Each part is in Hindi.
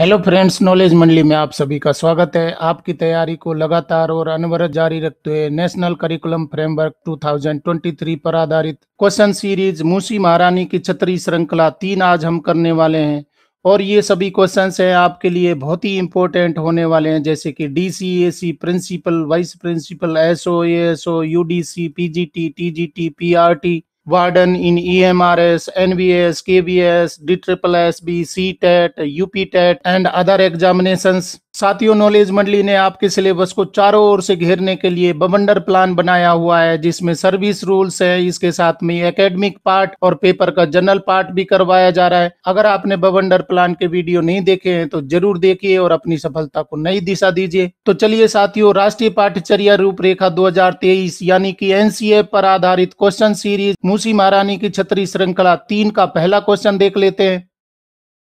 हेलो फ्रेंड्स नॉलेज मंडली में आप सभी का स्वागत है आपकी तैयारी को लगातार और अनवरत जारी रखते हुए नेशनल करिकुलम फ्रेमवर्क 2023 पर आधारित क्वेश्चन सीरीज मूसी महारानी की छतरी श्रृंखला तीन आज हम करने वाले हैं और ये सभी क्वेश्चन है आपके लिए बहुत ही इंपॉर्टेंट होने वाले हैं जैसे कि D C A C principal vice principal S O A S O U D C P G T T G T P R T warden in EMRS, NVS, KVS, DSSSB, CTET, UPTET, and other examinations साथियों नॉलेज मंडली ने आपके सिलेबस को चारों ओर से घेरने के लिए बबंडर प्लान बनाया हुआ है जिसमें सर्विस रूल्स है इसके साथ में एकेडमिक पार्ट और पेपर का जनरल पार्ट भी करवाया जा रहा है अगर आपने बबंडर प्लान के वीडियो नहीं देखे हैं तो जरूर देखिए और अपनी सफलता को नई दिशा दीजिए तो चलिए साथियों राष्ट्रीय पाठचर्या रूपरेखा दो यानी की एनसीए पर आधारित क्वेश्चन सीरीज मूसी महारानी की छतरी श्रृंखला तीन का पहला क्वेश्चन देख लेते हैं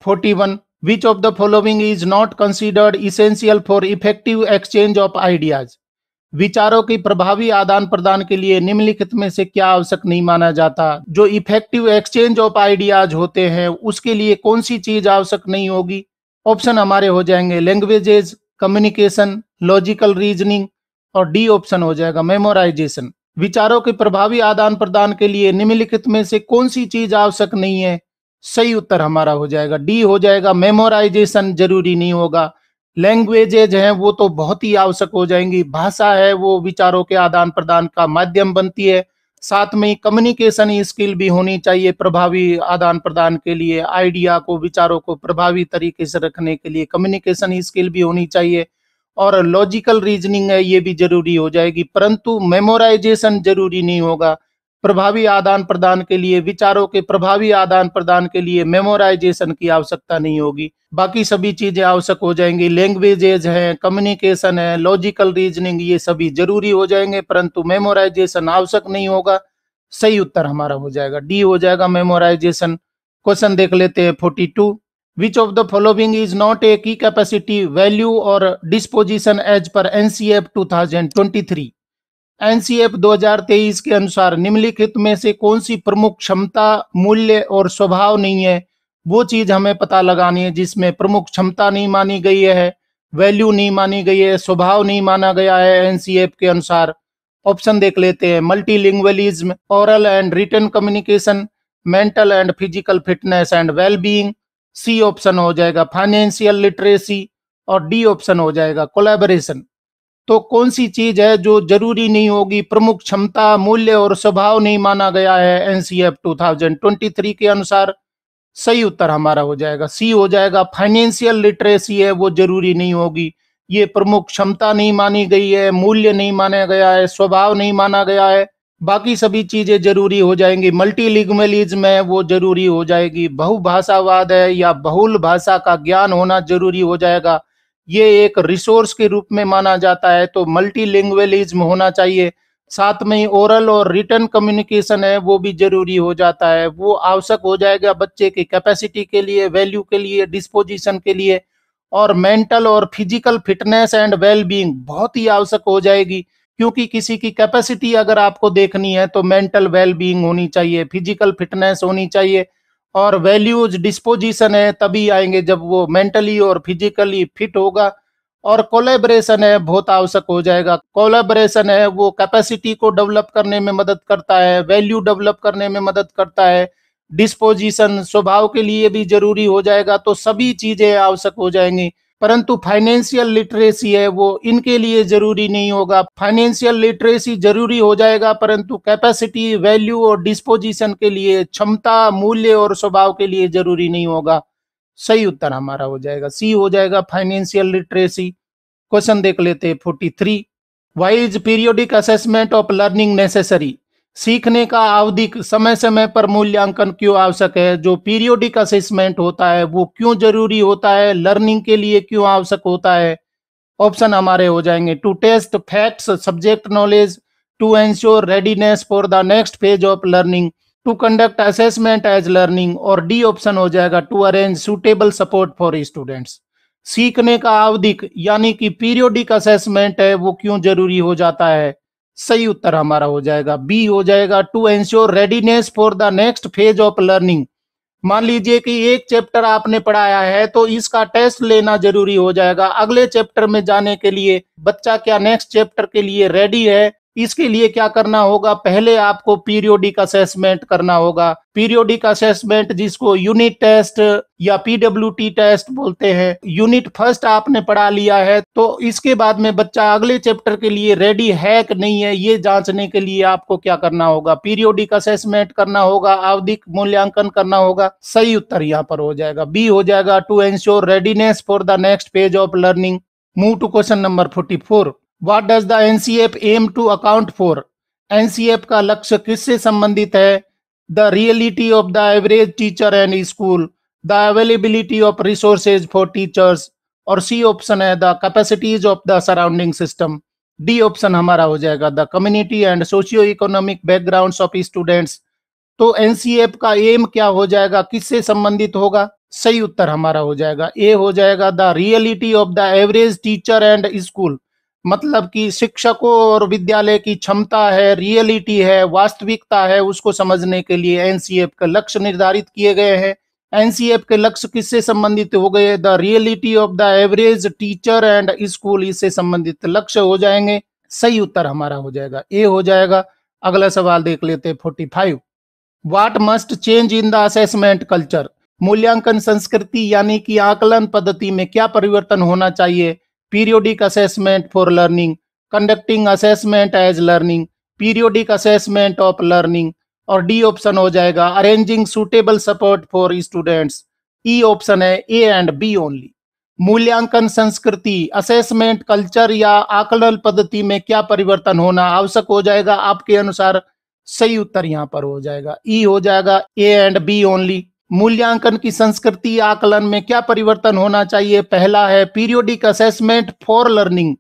forty Which of the following is not considered essential for effective exchange of ideas? विचारों की प्रभावी आदान प्रदान के लिए निम्नलिखित में से क्या आवश्यक नहीं माना जाता जो इफेक्टिव एक्सचेंज ऑफ आइडियाज होते हैं उसके लिए कौन सी चीज आवश्यक नहीं होगी ऑप्शन हमारे हो जाएंगे लैंग्वेजेज कम्युनिकेशन लॉजिकल रीजनिंग और डी ऑप्शन हो जाएगा मेमोराइजेशन विचारों के प्रभावी आदान प्रदान के लिए निम्नलिखित में से कौन सी चीज आवश्यक नहीं है सही उत्तर हमारा हो जाएगा डी हो जाएगा मेमोराइजेशन जरूरी नहीं होगा लैंग्वेजेज हैं वो तो बहुत ही आवश्यक हो जाएंगी भाषा है वो विचारों के आदान प्रदान का माध्यम बनती है साथ में कम्युनिकेशन स्किल भी होनी चाहिए प्रभावी आदान प्रदान के लिए आइडिया को विचारों को प्रभावी तरीके से रखने के लिए कम्युनिकेशन स्किल भी होनी चाहिए और लॉजिकल रीजनिंग है ये भी जरूरी हो जाएगी परंतु मेमोराइजेशन जरूरी नहीं होगा प्रभावी आदान प्रदान के लिए विचारों के प्रभावी आदान प्रदान के लिए मेमोराइजेशन की आवश्यकता नहीं होगी बाकी सभी चीजें आवश्यक हो जाएंगी लैंग्वेजेज हैं कम्युनिकेशन है लॉजिकल रीजनिंग ये सभी जरूरी हो जाएंगे परंतु मेमोराइजेशन आवश्यक नहीं होगा सही उत्तर हमारा हो जाएगा डी हो जाएगा मेमोराइजेशन क्वेश्चन देख लेते हैं forty two which of the following is not a key capacity value और disposition as per NCF three NCF 2023 के अनुसार निम्नलिखित में से कौन सी प्रमुख क्षमता मूल्य और स्वभाव नहीं है वो चीज हमें पता लगानी है जिसमें प्रमुख क्षमता नहीं मानी गई है वैल्यू नहीं मानी गई है स्वभाव नहीं माना गया है एनसीएफ के अनुसार ऑप्शन देख लेते हैं multilingualism oral and written communication mental and physical fitness and wellbeing C option हो जाएगा फाइनेंशियल लिटरेसी और डी ऑप्शन हो जाएगा कोलेबरेशन तो कौन सी चीज है जो जरूरी नहीं होगी प्रमुख क्षमता मूल्य और स्वभाव नहीं माना गया है एनसीएफ 2023 के अनुसार सही उत्तर हमारा हो जाएगा सी हो जाएगा फाइनेंशियल लिटरेसी है वो जरूरी नहीं होगी ये प्रमुख क्षमता नहीं मानी गई है मूल्य नहीं माना गया है स्वभाव नहीं माना गया है बाकी सभी चीजें जरूरी हो जाएंगी मल्टी लिग्मेलिज्म है वो जरूरी हो जाएगी बहुभाषावाद है या बहुल भाषा का ज्ञान होना जरूरी हो जाएगा ये एक रिसोर्स के रूप में माना जाता है तो मल्टी होना चाहिए साथ में ही ओरल और रिटर्न कम्युनिकेशन है वो भी जरूरी हो जाता है वो आवश्यक हो जाएगा बच्चे की कैपेसिटी के लिए वैल्यू के लिए डिस्पोजिशन के लिए और मेंटल और physical fitness and well being बहुत ही आवश्यक हो जाएगी क्योंकि किसी की कैपेसिटी अगर आपको देखनी है तो मेंटल वेल बींग होनी चाहिए फिजिकल फिटनेस होनी चाहिए और वैल्यूज डिस्पोजिशन है तभी आएंगे जब वो मेंटली और फिजिकली फिट होगा और कोलेबरेशन है बहुत आवश्यक हो जाएगा कोलेबरेशन है वो कैपेसिटी को डेवलप करने में मदद करता है वैल्यू डेवलप करने में मदद करता है डिस्पोजिशन स्वभाव के लिए भी जरूरी हो जाएगा तो सभी चीजें आवश्यक हो जाएंगी परंतु फाइनेंशियल लिटरेसी है वो इनके लिए जरूरी नहीं होगा फाइनेंशियल लिटरेसी जरूरी हो जाएगा परंतु कैपेसिटी वैल्यू और डिस्पोजिशन के लिए क्षमता मूल्य और स्वभाव के लिए जरूरी नहीं होगा सही उत्तर हमारा हो जाएगा सी हो जाएगा फाइनेंशियल लिटरेसी क्वेश्चन देख लेते हैं forty three why is periodic assessment of learning necessary सीखने का अवधि समय समय पर मूल्यांकन क्यों आवश्यक है जो पीरियोडिक असेसमेंट होता है वो क्यों जरूरी होता है लर्निंग के लिए क्यों आवश्यक होता है ऑप्शन हमारे हो जाएंगे to test facts subject knowledge to ensure readiness for the next phase of learning to conduct assessment as learning और डी ऑप्शन हो जाएगा to arrange suitable support for students सीखने का आवधिक यानी कि पीरियोडिक असेसमेंट है वो क्यों जरूरी हो जाता है सही उत्तर हमारा हो जाएगा बी हो जाएगा to ensure readiness for the next phase of learning मान लीजिए कि एक चैप्टर आपने पढ़ाया है तो इसका टेस्ट लेना जरूरी हो जाएगा अगले चैप्टर में जाने के लिए बच्चा क्या नेक्स्ट चैप्टर के लिए रेडी है इसके लिए क्या करना होगा पहले आपको पीरियोडिक असेसमेंट करना होगा पीरियोडिक असेसमेंट जिसको यूनिट टेस्ट या पीडब्ल्यू टेस्ट बोलते हैं यूनिट फर्स्ट आपने पढ़ा लिया है तो इसके बाद में बच्चा अगले चैप्टर के लिए रेडी है कि नहीं है ये जांचने के लिए आपको क्या करना होगा पीरियोडिक असेसमेंट करना होगा आवधिक मूल्यांकन करना होगा सही उत्तर यहाँ पर हो जाएगा बी हो जाएगा to ensure readiness for the next page of learning move to question number forty four what does the NCF aim to account for NCF का लक्ष्य किससे संबंधित है the reality of the average teacher and school the availability of resources for teachers और सी ऑप्शन है the capacities of the surrounding system D option हमारा हो जाएगा the community and socio economic background of students तो एनसीएफ का एम क्या हो जाएगा किससे संबंधित होगा सही उत्तर हमारा हो जाएगा ए हो जाएगा the reality of the average teacher and school मतलब कि शिक्षकों और विद्यालय की क्षमता है रियलिटी है वास्तविकता है उसको समझने के लिए एनसीएफ के लक्ष्य निर्धारित किए गए हैं एनसीएफ के लक्ष्य किससे संबंधित हो गए the reality of the average teacher and school इससे संबंधित लक्ष्य हो जाएंगे सही उत्तर हमारा हो जाएगा ए हो जाएगा अगला सवाल देख लेते हैं forty five what must change in the assessment culture मूल्यांकन संस्कृति यानी कि आकलन पद्धति में क्या परिवर्तन होना चाहिए periodic assessment for learning, conducting assessment as learning, periodic assessment of learning और डी ऑप्शन हो जाएगा arranging suitable support for students E option है ए एंड बी ओनली मूल्यांकन संस्कृति असेसमेंट कल्चर या आकलन पद्धति में क्या परिवर्तन होना आवश्यक हो जाएगा आपके अनुसार सही उत्तर यहाँ पर हो जाएगा ई e हो जाएगा ए एंड बी ओनली मूल्यांकन की संस्कृति आकलन में क्या परिवर्तन होना चाहिए पहला है पीरियोडिक असेसमेंट फॉर लर्निंग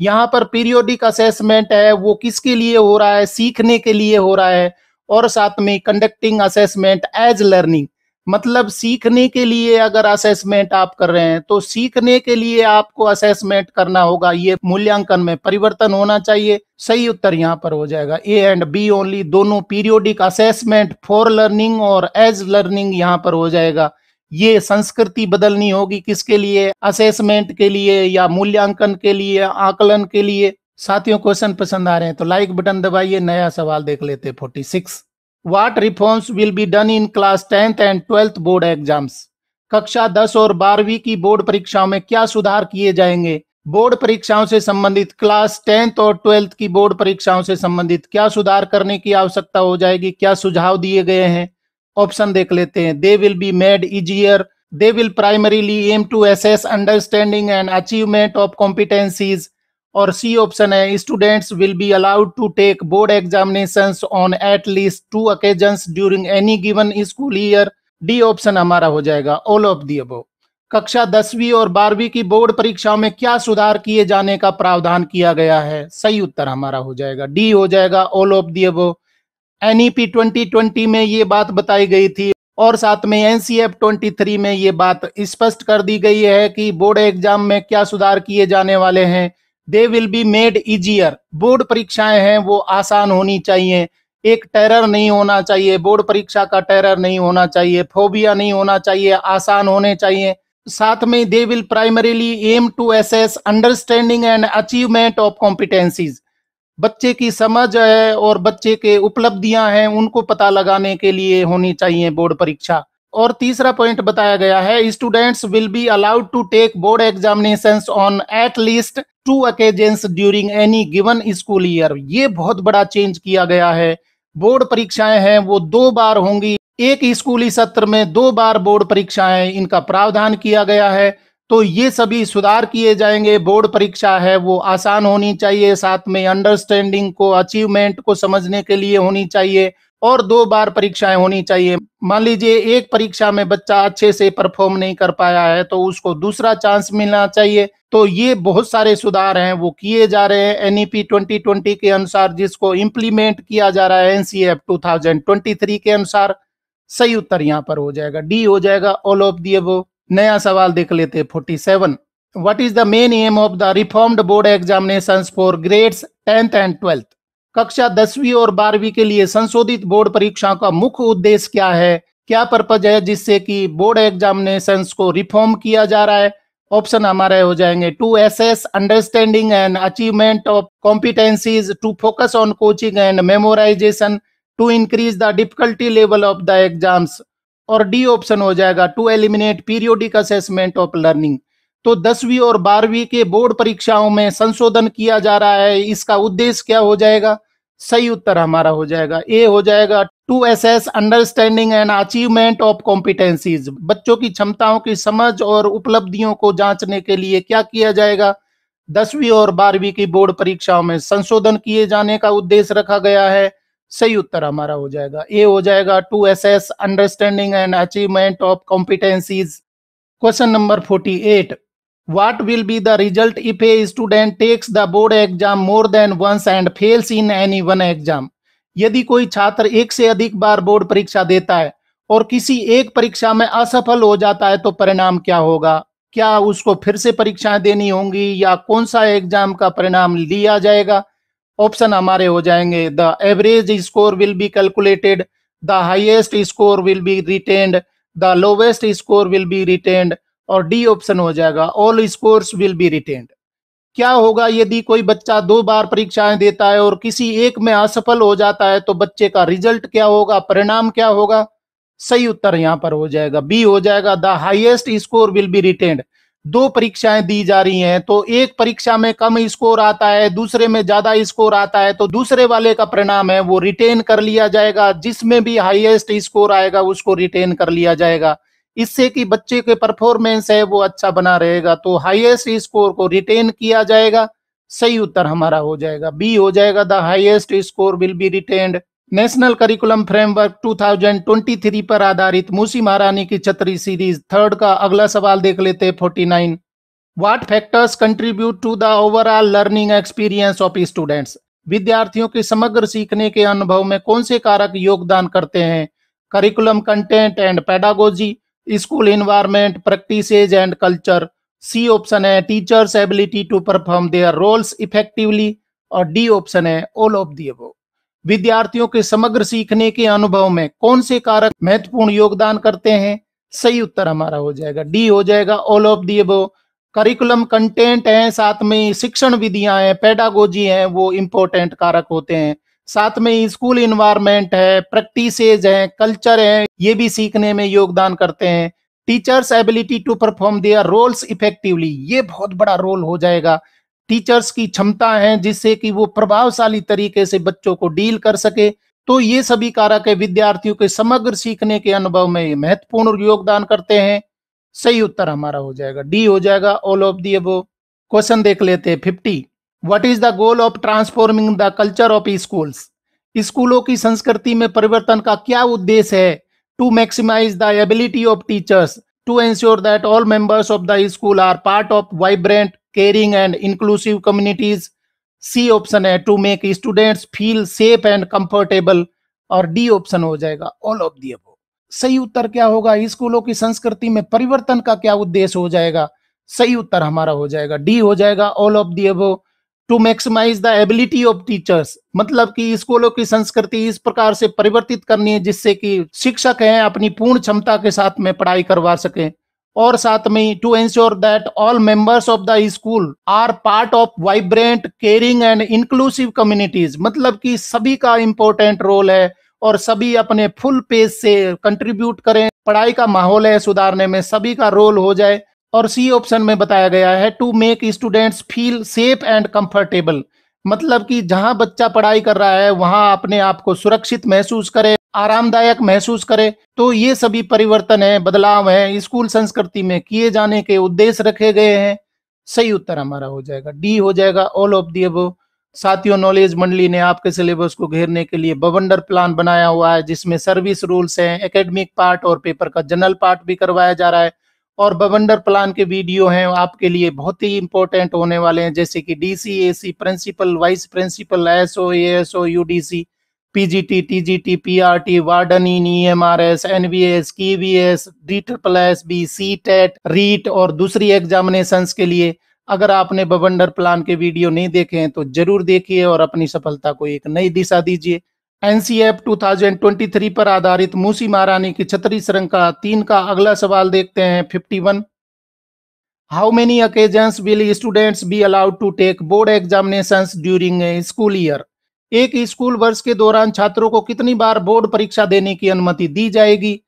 यहाँ पर पीरियोडिक असेसमेंट है वो किसके लिए हो रहा है सीखने के लिए हो रहा है और साथ में कंडक्टिंग असेसमेंट एज लर्निंग मतलब सीखने के लिए अगर असेसमेंट आप कर रहे हैं तो सीखने के लिए आपको असेसमेंट करना होगा ये मूल्यांकन में परिवर्तन होना चाहिए सही उत्तर यहाँ पर हो जाएगा ए एंड बी ओनली दोनों पीरियोडिक असेसमेंट फॉर लर्निंग और एज लर्निंग यहाँ पर हो जाएगा ये संस्कृति बदलनी होगी किसके लिए असेसमेंट के लिए या मूल्यांकन के लिए आकलन के लिए साथियों क्वेश्चन पसंद आ रहे हैं तो लाइक बटन दबाइए नया सवाल देख लेते forty six what reforms will be done in class tenth and twelfth board exams कक्षा दस और बारहवीं की बोर्ड परीक्षाओं में क्या सुधार किए जाएंगे बोर्ड परीक्षाओं से संबंधित क्लास टेंथ और ट्वेल्थ की बोर्ड परीक्षाओं से संबंधित क्या सुधार करने की आवश्यकता हो जाएगी क्या सुझाव दिए गए हैं ऑप्शन देख लेते हैं they will be made easier they will primarily aim to assess understanding and achievement of competencies और सी ऑप्शन है students will be allowed to take board examination on at least two occasion during any given school year D option हमारा हो जाएगा ऑल ऑफ दी अबो कक्षा दसवीं और बारहवीं की बोर्ड परीक्षाओं में क्या सुधार किए जाने का प्रावधान किया गया है सही उत्तर हमारा हो जाएगा डी हो जाएगा all of the above twenty 2020 में ये बात बताई गई थी और साथ में एनसीएफ थ्री में ये बात स्पष्ट कर दी गई है कि बोर्ड एग्जाम में क्या सुधार किए जाने वाले हैं they will be made easier board परीक्षाएं हैं वो आसान होनी चाहिए एक टेरर नहीं होना चाहिए बोर्ड परीक्षा का टेरर नहीं होना चाहिए फोबिया नहीं होना चाहिए आसान होने चाहिए साथ में they will primarily aim to assess understanding and achievement of competencies बच्चे की समझ है और बच्चे के उपलब्धियां हैं उनको पता लगाने के लिए होनी चाहिए बोर्ड परीक्षा और तीसरा पॉइंट बताया गया है students will be allowed to take board examination on at least two occasions during any given school year ये बहुत बड़ा चेंज किया गया है बोर्ड परीक्षाएं हैं वो दो बार होंगी एक स्कूली सत्र में दो बार बोर्ड परीक्षाएं इनका प्रावधान किया गया है तो ये सभी सुधार किए जाएंगे बोर्ड परीक्षा है वो आसान होनी चाहिए साथ में अंडरस्टैंडिंग को अचीवमेंट को समझने के लिए होनी चाहिए और दो बार परीक्षाएं होनी चाहिए मान लीजिए एक परीक्षा में बच्चा अच्छे से परफॉर्म नहीं कर पाया है तो उसको दूसरा चांस मिलना चाहिए तो ये बहुत सारे सुधार हैं वो किए जा रहे हैं एनईपी 2020 e के अनुसार जिसको इम्प्लीमेंट किया जा रहा है एनसीएफ 2023 के अनुसार सही उत्तर यहाँ पर हो जाएगा डी हो जाएगा ऑल ऑफ दिए वो नया सवाल देख लेते forty seven what is the main aim of the reformed board examination for grades tenth and twelfth कक्षा दसवीं और बारहवीं के लिए संशोधित बोर्ड परीक्षा का मुख्य उद्देश्य क्या है क्या पर्पज है जिससे कि बोर्ड एग्जामिनेशन को रिफॉर्म किया जा रहा है ऑप्शन हमारे हो जाएंगे to assess understanding and achievement of competencies to focus on coaching and memorization to increase the difficulty level of the exams और डी ऑप्शन हो जाएगा to eliminate periodic assessment of learning तो दसवीं और बारहवीं के बोर्ड परीक्षाओं में संशोधन किया जा रहा है इसका उद्देश्य क्या हो जाएगा सही उत्तर हमारा हो जाएगा ए हो जाएगा to assess understanding and achievement of competencies बच्चों की क्षमताओं की समझ और उपलब्धियों को जांचने के लिए क्या किया जाएगा दसवीं और बारहवीं की बोर्ड परीक्षाओं में संशोधन किए जाने का उद्देश्य रखा गया है सही उत्तर हमारा हो जाएगा ए हो जाएगा to assess understanding and achievement of competencies question number forty eight What will be the result if a student takes the board exam more than once and fails in any one exam? यदि कोई छात्र एक से अधिक बार बोर्ड परीक्षा देता है और किसी एक परीक्षा में असफल हो जाता है तो परिणाम क्या होगा क्या उसको फिर से परीक्षाएं देनी होंगी या कौन सा एग्जाम का परिणाम लिया जाएगा ऑप्शन हमारे हो जाएंगे the average score will be calculated the highest score will be retained the lowest score will be retained और डी ऑप्शन हो जाएगा all scores will be retained क्या होगा यदि कोई बच्चा दो बार परीक्षाएं देता है और किसी एक में असफल हो जाता है तो बच्चे का रिजल्ट क्या होगा परिणाम क्या होगा सही उत्तर यहां पर हो जाएगा बी हो जाएगा the highest score will be retained दो परीक्षाएं दी जा रही हैं तो एक परीक्षा में कम स्कोर आता है दूसरे में ज्यादा स्कोर आता है तो दूसरे वाले का परिणाम है वो रिटेन कर लिया जाएगा जिसमें भी हाईएस्ट स्कोर आएगा उसको रिटेन कर लिया जाएगा इससे कि बच्चे के परफॉर्मेंस है वो अच्छा बना रहेगा तो हाईएस्ट स्कोर को रिटेन किया जाएगा सही उत्तर हमारा हो जाएगा बी हो जाएगा the highest score will be retained national curriculum framework 2023 पर आधारित मूसी महारानी की छतरी सीरीज थर्ड का अगला सवाल देख लेते हैं 49 what factors contribute to the overall learning experience of students विद्यार्थियों के समग्र सीखने के अनुभव में कौन से कारक योगदान करते हैं curriculum content and pedagogy school environment practices and culture C option है teachers ability to perform their roles effectively और डी ऑप्शन है ऑल ऑफ दी अबव विद्यार्थियों के समग्र सीखने के अनुभव में कौन से कारक महत्वपूर्ण योगदान करते हैं सही उत्तर हमारा हो जाएगा डी हो जाएगा all of the above curriculum content है साथ में शिक्षण विधियां हैं पेडागोजी हैं वो इम्पोर्टेंट कारक होते हैं साथ में स्कूल इन्वायरमेंट है प्रैक्टिसेज हैं कल्चर हैं ये भी सीखने में योगदान करते हैं teachers ability to perform their roles effectively ये बहुत बड़ा रोल हो जाएगा टीचर्स की क्षमता है जिससे कि वो प्रभावशाली तरीके से बच्चों को डील कर सके तो ये सभी कारक विद्यार्थियों के समग्र सीखने के अनुभव में महत्वपूर्ण योगदान करते हैं सही उत्तर हमारा हो जाएगा डी हो जाएगा ऑल ऑफ दी अब क्वेश्चन देख लेते हैं fifty what is the goal of transforming the culture of schools स्कूलों की संस्कृति में परिवर्तन का क्या उद्देश्य है to maximize the ability of teachers to ensure that all members of the school are part of vibrant caring and inclusive communities C option है to make students feel safe and comfortable और डी ऑप्शन हो जाएगा ऑल ऑफ दी सही उत्तर क्या होगा स्कूलों की संस्कृति में परिवर्तन का क्या उद्देश्य हो जाएगा सही उत्तर हमारा हो जाएगा डी हो जाएगा all of the above to maximize the ability of teachers मतलब कि स्कूलों की संस्कृति इस प्रकार से परिवर्तित करनी है जिससे कि शिक्षक हैं अपनी पूर्ण क्षमता के साथ में पढ़ाई करवा सकें और साथ में to ensure that all members of the school are part of vibrant caring and inclusive communities मतलब कि सभी का इम्पोर्टेंट रोल है और सभी अपने फुल पेज से कंट्रीब्यूट करें पढ़ाई का माहौल है सुधारने में सभी का रोल हो जाए और सी ऑप्शन में बताया गया है to make students feel safe and comfortable मतलब कि जहां बच्चा पढ़ाई कर रहा है वहां अपने आप को सुरक्षित महसूस करे आरामदायक महसूस करे तो ये सभी परिवर्तन है बदलाव है स्कूल संस्कृति में किए जाने के उद्देश्य रखे गए हैं सही उत्तर हमारा हो जाएगा डी हो जाएगा ऑल ऑफ दी अब साथियों नॉलेज मंडली ने आपके सिलेबस को घेरने के लिए बवंडर प्लान बनाया हुआ है जिसमें सर्विस रूल्स हैं एकेडमिक पार्ट और पेपर का जनरल पार्ट भी करवाया जा रहा है और बवंडर प्लान के वीडियो हैं आपके लिए बहुत ही इंपॉर्टेंट होने वाले हैं जैसे कि DCAC principal vice principal S S O O U D C PGT TGT PRT warden in EMRS NVS KVS D triple S B C TET REET और दूसरी एग्जामिनेशन के लिए अगर आपने बवंडर प्लान के वीडियो नहीं देखे हैं तो जरूर देखिए और अपनी सफलता को एक नई दिशा दीजिए एनसीएफ 2023 पर आधारित मूसी महारानी की छतरी श्रृंखला तीन का अगला सवाल देखते हैं 51 how many occasions will students be allowed to take board examination during school year एक स्कूल वर्ष के दौरान छात्रों को कितनी बार बोर्ड परीक्षा देने की अनुमति दी जाएगी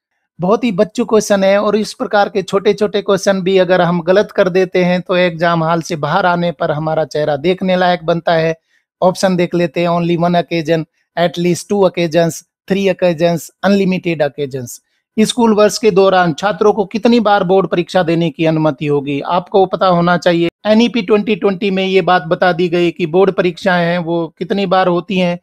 बहुत ही बच्चों क्वेश्चन है और इस प्रकार के छोटे छोटे क्वेश्चन भी अगर हम गलत कर देते हैं तो एग्जाम हाल से बाहर आने पर हमारा चेहरा देखने लायक बनता है ऑप्शन देख लेते हैं only one occasion at least two occasions three occasions unlimited occasions school वर्ष के दौरान छात्रों को कितनी बार बोर्ड परीक्षा देने की अनुमति होगी आपको पता होना चाहिए एनईपी 2020 e में ये बात बता दी गई कि बोर्ड परीक्षाएं हैं वो कितनी बार होती हैं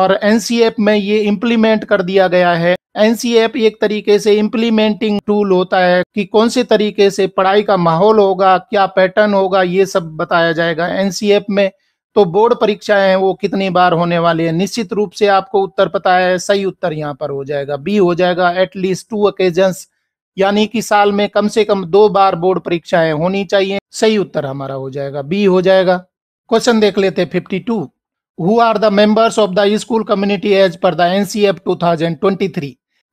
और एनसीएफ में ये इम्प्लीमेंट कर दिया गया है एनसीएफ एक तरीके से इम्प्लीमेंटिंग टूल होता है कि कौन से तरीके से पढ़ाई का माहौल होगा क्या पैटर्न होगा ये सब बताया जाएगा एनसीएफ में तो बोर्ड परीक्षाएं हैं वो कितनी बार होने वाली है निश्चित रूप से आपको उत्तर पता है सही उत्तर यहाँ पर हो जाएगा बी हो जाएगा एटलीस्ट टू ओकेजन्स यानी कि साल में कम से कम दो बार बोर्ड परीक्षाएं होनी चाहिए सही उत्तर हमारा हो जाएगा बी हो जाएगा क्वेश्चन देख लेते fifty two who are the members of the school community as per the NCF दो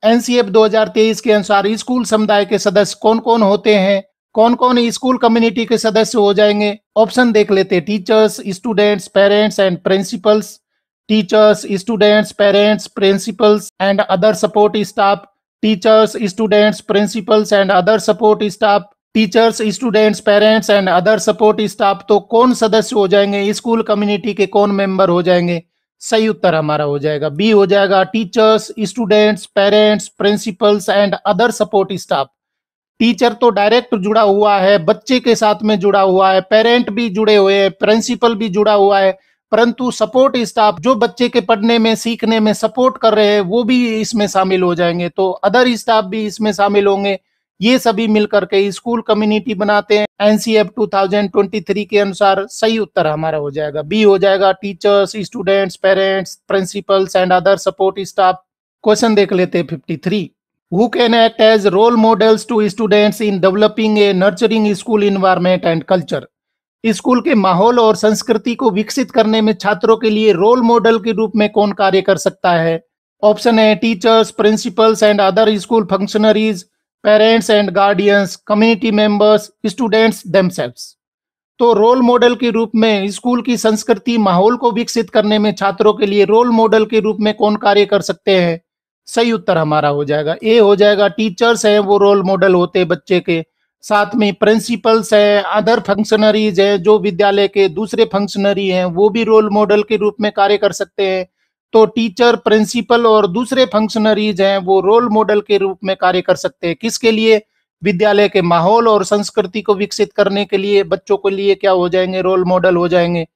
एनसीएफ तेईस के अनुसार स्कूल समुदाय के सदस्य कौन कौन होते हैं कौन कौन स्कूल कम्युनिटी के सदस्य हो जाएंगे ऑप्शन देख लेते हैं teachers students parents and principals teachers students parents principals and other support staff teachers students principals and other support staff teachers students parents and other support staff तो कौन सदस्य हो जाएंगे स्कूल कम्युनिटी के कौन मेंबर हो जाएंगे सही उत्तर हमारा हो जाएगा बी हो जाएगा teachers students parents principals and other support staff teacher तो डायरेक्ट जुड़ा हुआ है बच्चे के साथ में जुड़ा हुआ है पेरेंट भी जुड़े हुए हैं प्रिंसिपल भी जुड़ा हुआ है परंतु सपोर्ट स्टाफ जो बच्चे के पढ़ने में सीखने में सपोर्ट कर रहे हैं वो भी इसमें शामिल हो जाएंगे तो अदर स्टाफ भी इसमें शामिल होंगे ये सभी मिलकर के स्कूल कम्युनिटी बनाते हैं एनसीएफ 2023 के अनुसार सही उत्तर हमारा हो जाएगा बी हो जाएगा teachers students parents principals and other support staff question देख लेते हैं fifty who can act as role models to students in developing a nurturing school environment and culture school के माहौल और संस्कृति को विकसित करने में छात्रों के लिए रोल मॉडल के रूप में कौन कार्य कर सकता है ऑप्शन है teachers principals and other school functionaries parents and guardians community members students themselves तो रोल मॉडल के रूप में स्कूल की संस्कृति माहौल को विकसित करने में छात्रों के लिए रोल मॉडल के रूप में कौन कार्य कर सकते हैं सही उत्तर हमारा हो जाएगा ए हो जाएगा टीचर्स हैं वो रोल मॉडल होते बच्चे के साथ में प्रिंसिपल्स हैं अदर फंक्शनरीज हैं जो विद्यालय के दूसरे फंक्शनरी हैं वो भी रोल मॉडल के रूप में कार्य कर सकते हैं तो टीचर प्रिंसिपल और दूसरे फंक्शनरीज हैं वो रोल मॉडल के रूप में कार्य कर सकते हैं किसके लिए विद्यालय के माहौल और संस्कृति को विकसित करने के लिए बच्चों के लिए क्या हो जाएंगे रोल मॉडल हो जाएंगे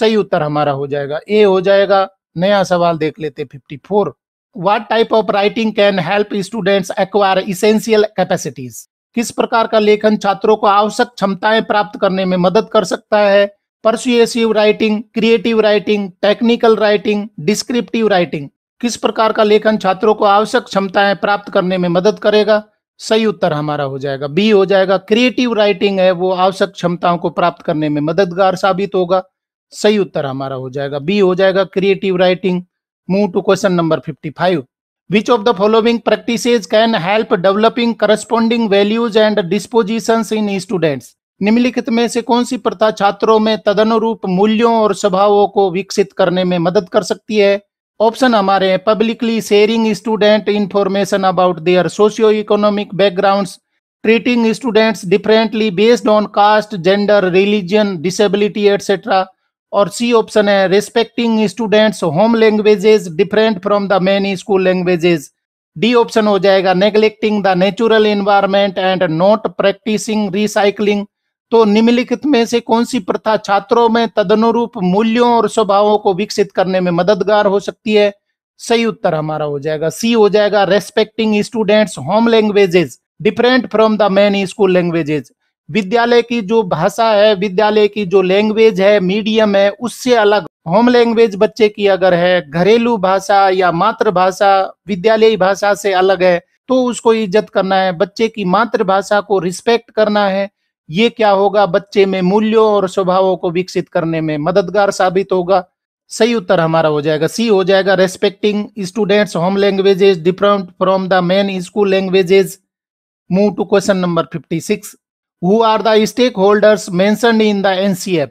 सही उत्तर हमारा हो जाएगा ए हो जाएगा नया सवाल देख लेते fifty four what type of writing can help students acquire essential capacities किस प्रकार का लेखन छात्रों को आवश्यक क्षमताएं प्राप्त करने में मदद कर सकता है persuasive writing creative writing technical writing descriptive writing किस प्रकार का लेखन छात्रों को आवश्यक क्षमताएं प्राप्त करने में मदद करेगा सही उत्तर हमारा हो जाएगा बी हो जाएगा क्रिएटिव राइटिंग है वो आवश्यक क्षमताओं को प्राप्त करने में मददगार साबित होगा सही उत्तर हमारा हो जाएगा बी हो जाएगा creative writing Move to question number 55. Which of the following practices can help developing corresponding values and dispositions in students? निम्नलिखित में से कौन सी प्रथा छात्रों में तदनुरूप मूल्यों और स्वभावों को विकसित करने में मदद कर सकती है ऑप्शन हमारे हैं publicly sharing student information about their socio economic backgrounds treating students differently based on caste gender religion disability etcetera और सी ऑप्शन है respecting students home languages different from the main school languages D option हो जाएगा neglecting the natural environment and not practicing recycling तो निम्नलिखित में से कौन सी प्रथा छात्रों में तदनुरूप मूल्यों और स्वभावों को विकसित करने में मददगार हो सकती है सही उत्तर हमारा हो जाएगा सी हो जाएगा respecting students home languages different from the main school languages विद्यालय की जो भाषा है विद्यालय की जो लैंग्वेज है मीडियम है उससे अलग होम लैंग्वेज बच्चे की अगर है घरेलू भाषा या मातृभाषा विद्यालयी भाषा से अलग है तो उसको इज्जत करना है बच्चे की मातृभाषा को रिस्पेक्ट करना है ये क्या होगा बच्चे में मूल्यों और स्वभावों को विकसित करने में मददगार साबित होगा सही उत्तर हमारा हो जाएगा सी हो जाएगा respecting students home languages different from the main school languages move to question number fifty six who are the stakeholders mentioned in the NCF?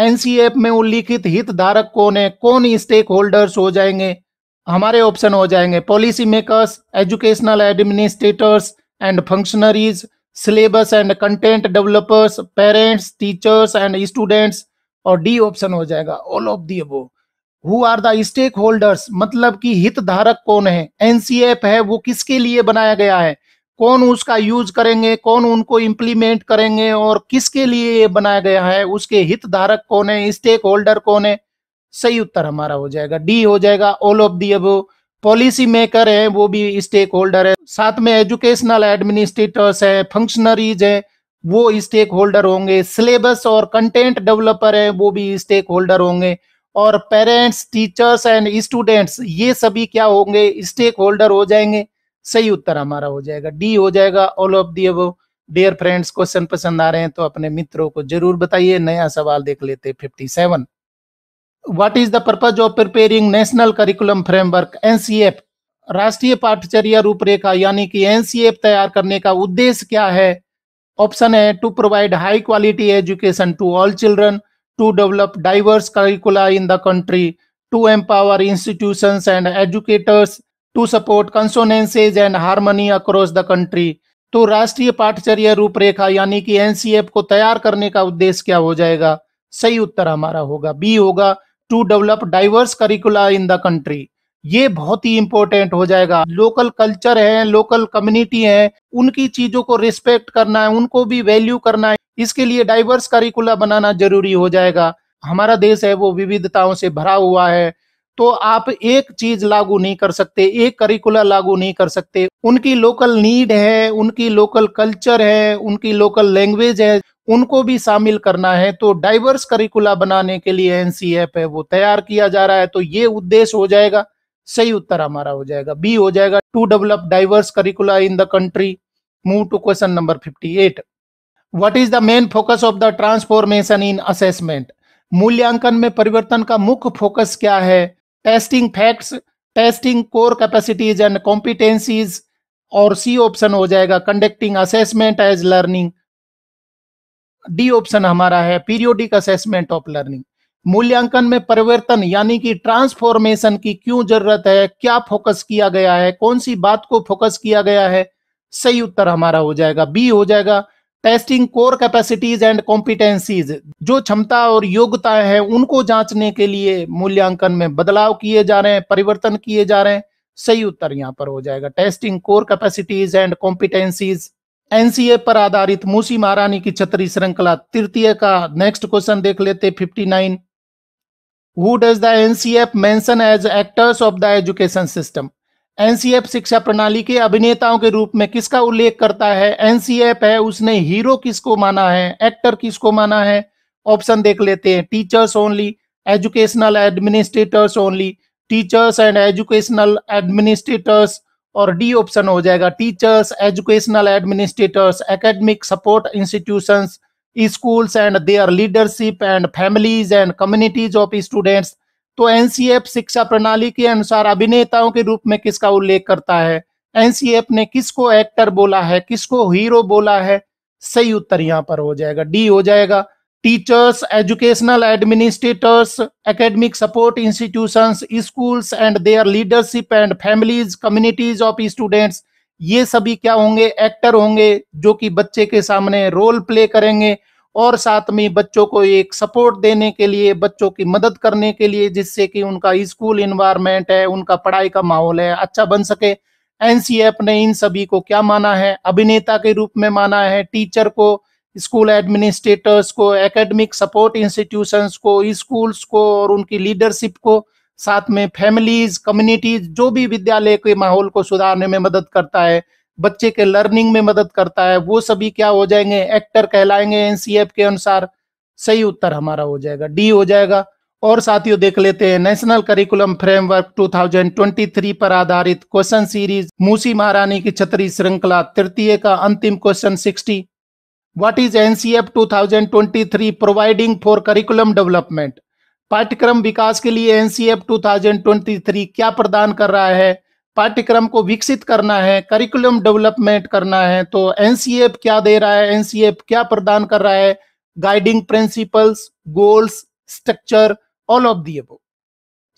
NCF में उल्लिखित हितधारक कौन है कौन स्टेक होल्डर्स हो जाएंगे हमारे ऑप्शन हो जाएंगे policy makers educational administrators and functionaries syllabus and content developers parents teachers and students और डी ऑप्शन हो जाएगा all of the above who are the stakeholders मतलब कि हितधारक कौन है एनसीएफ है वो किसके लिए बनाया गया है कौन उसका यूज करेंगे कौन उनको इम्प्लीमेंट करेंगे और किसके लिए ये बनाया गया है उसके हितधारक कौन है स्टेक होल्डर कौन है सही उत्तर हमारा हो जाएगा डी हो जाएगा ऑल ऑफ दी अब पॉलिसी मेकर है वो भी स्टेक होल्डर है साथ में एजुकेशनल एडमिनिस्ट्रेटर्स है फंक्शनरीज है वो स्टेक होल्डर होंगे सिलेबस और कंटेंट डेवलपर है वो भी स्टेक होल्डर होंगे और पेरेंट्स टीचर्स एंड स्टूडेंट्स ये सभी क्या होंगे स्टेक होल्डर हो जाएंगे सही उत्तर हमारा हो जाएगा डी हो जाएगा ऑल ऑफ दी अब डियर फ्रेंड्स क्वेश्चन पसंद आ रहे हैं तो अपने मित्रों को जरूर बताइए नया सवाल देख लेते fifty seven what is the purpose of preparing national curriculum framework NCF राष्ट्रीय पाठचर्या रूपरेखा यानी कि एनसीएफ तैयार करने का उद्देश्य क्या है ऑप्शन है to provide high quality education to all children to develop diverse curricula in the country to empower institution and educators to support consonances and harmony across the country तो राष्ट्रीय पाठचर्या रूपरेखा यानी कि एनसीएफ को तैयार करने का उद्देश्य क्या हो जाएगा सही उत्तर हमारा होगा बी होगा to develop diverse curricula in the country ये बहुत ही इंपॉर्टेंट हो जाएगा लोकल कल्चर है लोकल कम्युनिटी है उनकी चीजों को रिस्पेक्ट करना है उनको भी वैल्यू करना है इसके लिए डाइवर्स करिकुला बनाना जरूरी हो जाएगा हमारा देश है वो विविधताओं से भरा हुआ है तो आप एक चीज लागू नहीं कर सकते एक करिकुला लागू नहीं कर सकते उनकी लोकल नीड है उनकी लोकल कल्चर है उनकी लोकल लैंग्वेज है उनको भी शामिल करना है तो डाइवर्स करिकुला बनाने के लिए एनसीएफ है वो तैयार किया जा रहा है तो ये उद्देश्य हो जाएगा सही उत्तर हमारा हो जाएगा बी हो जाएगा to develop diverse curricula in the country move to question number fifty eight what is the main focus of the transformation in assessment मूल्यांकन में परिवर्तन का मुख्य फोकस क्या है testing facts testing core capacities and competencies और सी ऑप्शन हो जाएगा conducting assessment as learning D option हमारा है पीरियोडिक असेसमेंट ऑफ लर्निंग मूल्यांकन में परिवर्तन यानी कि ट्रांसफॉर्मेशन की क्यों जरूरत है क्या फोकस किया गया है कौन सी बात को फोकस किया गया है सही उत्तर हमारा हो जाएगा बी हो जाएगा testing core capacities and competencies जो क्षमता और योग्यता है उनको जांचने के लिए मूल्यांकन में बदलाव किए जा रहे हैं परिवर्तन किए जा रहे हैं सही उत्तर यहाँ पर हो जाएगा testing core capacities and competencies NCF पर आधारित मूसी महारानी की छतरी श्रृंखला तृतीय का नेक्स्ट क्वेश्चन देख लेते fifty nine who does the NCF मैं as actors of the education system NCF शिक्षा प्रणाली के अभिनेताओं के रूप में किसका उल्लेख करता है एनसीएफ है उसने हीरो किसको माना है एक्टर किसको माना है ऑप्शन देख लेते हैं teachers only educational administrators only teachers and educational administrators और डी ऑप्शन हो जाएगा teachers educational administrators academic support institutions schools and their leadership and families and communities of students तो एनसीएफ शिक्षा प्रणाली के अनुसार अभिनेताओं के रूप में किसका उल्लेख करता है एनसीएफ ने किसको एक्टर बोला है किसको हीरो बोला है सही उत्तर यहाँ पर हो जाएगा डी हो जाएगा teachers educational administrators academic support institutions schools and their leadership and families communities of students ये सभी क्या होंगे एक्टर होंगे जो कि बच्चे के सामने रोल प्ले करेंगे और साथ में बच्चों को एक सपोर्ट देने के लिए बच्चों की मदद करने के लिए जिससे कि उनका स्कूल इन्वायरमेंट है उनका पढ़ाई का माहौल है अच्छा बन सके एनसीएफ ने इन सभी को क्या माना है अभिनेता के रूप में माना है टीचर को स्कूल एडमिनिस्ट्रेटर्स को एकेडमिक सपोर्ट इंस्टीट्यूशन को स्कूल्स को और उनकी लीडरशिप को साथ में फैमिलीज कम्युनिटीज जो भी विद्यालय के माहौल को सुधारने में मदद करता है बच्चे के लर्निंग में मदद करता है वो सभी क्या हो जाएंगे एक्टर कहलाएंगे एनसीएफ के अनुसार सही उत्तर हमारा हो जाएगा डी हो जाएगा और साथियों देख लेते हैं नेशनल करिकुलम फ्रेमवर्क 2023 पर आधारित क्वेश्चन सीरीज मूसी महारानी की छतरी श्रृंखला तृतीय का अंतिम question 60 what is NCF 2023 providing for curriculum development पाठ्यक्रम विकास के लिए एनसीएफ 2023 क्या प्रदान कर रहा है पाठ्यक्रम को विकसित करना है करिकुलम डेवलपमेंट करना है तो एनसीएफ क्या दे रहा है एनसीएफ क्या प्रदान कर रहा है guiding principles goals structure all of the above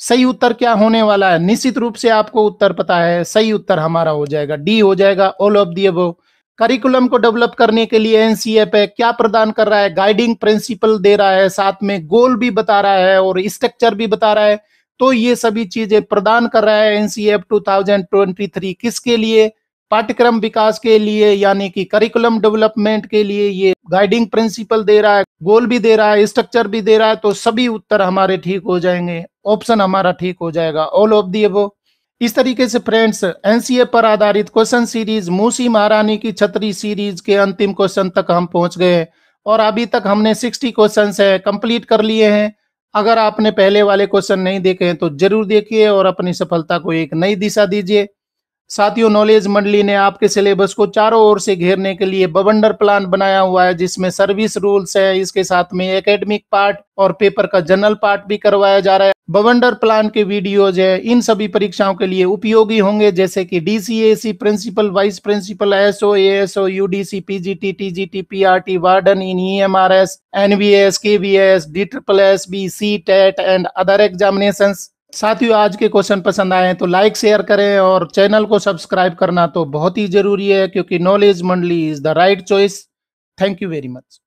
सही उत्तर क्या होने वाला है निश्चित रूप से आपको उत्तर पता है सही उत्तर हमारा हो जाएगा डी हो जाएगा all of the above curriculum को डेवलप करने के लिए एनसीएफ है क्या प्रदान कर रहा है गाइडिंग प्रिंसिपल दे रहा है साथ में गोल भी बता रहा है और स्ट्रक्चर भी बता रहा है तो ये सभी चीजें प्रदान कर रहा है एनसीएफ 2023 किसके लिए पाठ्यक्रम विकास के लिए यानी कि करिकुलम डेवलपमेंट के लिए ये गाइडिंग प्रिंसिपल दे रहा है गोल भी दे रहा है स्ट्रक्चर भी दे रहा है तो सभी उत्तर हमारे ठीक हो जाएंगे ऑप्शन हमारा ठीक हो जाएगा ऑल ऑफ दी वो इस तरीके से फ्रेंड्स एनसीए पर आधारित क्वेश्चन सीरीज मूसी महारानी की छतरी सीरीज के अंतिम क्वेश्चन तक हम पहुंच गए और अभी तक हमने सिक्सटी क्वेश्चन है कंप्लीट कर लिए हैं अगर आपने पहले वाले क्वेश्चन नहीं देखे हैं तो जरूर देखिए और अपनी सफलता को एक नई दिशा दीजिए साथियों नॉलेज मंडली ने आपके सिलेबस को चारों ओर से घेरने के लिए बवंडर प्लान बनाया हुआ है जिसमें सर्विस रूल्स है इसके साथ में एकेडमिक पार्ट और पेपर का जनरल पार्ट भी करवाया जा रहा है बवंडर प्लान के वीडियोज है इन सभी परीक्षाओं के लिए उपयोगी होंगे जैसे कि DCAC principal vice principal SO ASO UDC PGT TGT PRT warden in EMRS NVS KVS D triple S B C TET and other examination साथियों आज के क्वेश्चन पसंद आए हैं तो लाइक शेयर करें और चैनल को सब्सक्राइब करना तो बहुत ही जरूरी है क्योंकि knowledge Mandali is the right choice thank you very much